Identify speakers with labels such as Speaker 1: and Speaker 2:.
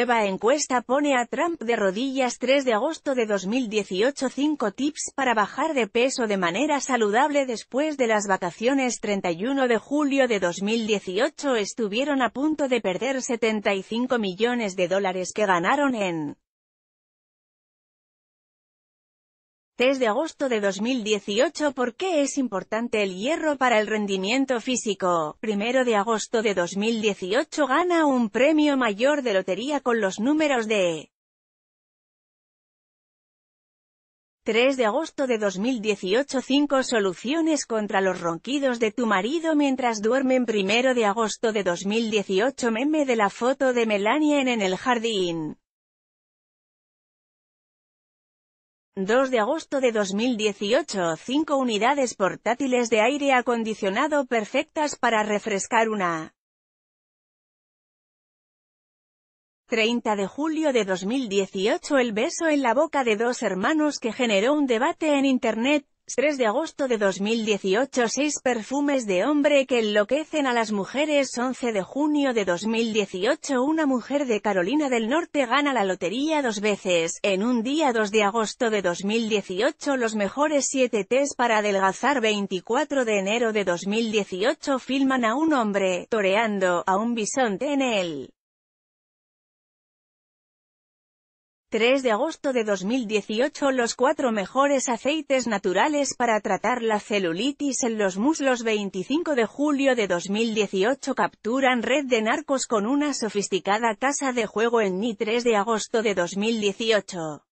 Speaker 1: Nueva encuesta pone a Trump de rodillas 3 de agosto de 2018 5 tips para bajar de peso de manera saludable después de las vacaciones 31 de julio de 2018 estuvieron a punto de perder 75 millones de dólares que ganaron en 3 de agosto de 2018 ¿Por qué es importante el hierro para el rendimiento físico? 1 de agosto de 2018 gana un premio mayor de lotería con los números de 3 de agosto de 2018 5 soluciones contra los ronquidos de tu marido mientras duermen 1 de agosto de 2018 meme de la foto de Melania en el jardín 2 de agosto de 2018 5 unidades portátiles de aire acondicionado perfectas para refrescar una. 30 de julio de 2018 El beso en la boca de dos hermanos que generó un debate en Internet 3 de agosto de 2018 6 perfumes de hombre que enloquecen a las mujeres 11 de junio de 2018 Una mujer de Carolina del Norte gana la lotería dos veces, en un día 2 de agosto de 2018 Los mejores 7 test para adelgazar 24 de enero de 2018 Filman a un hombre, toreando, a un bisonte en el 3 de agosto de 2018 Los cuatro mejores aceites naturales para tratar la celulitis en los muslos 25 de julio de 2018 Capturan red de narcos con una sofisticada casa de juego en Ni 3 de agosto de 2018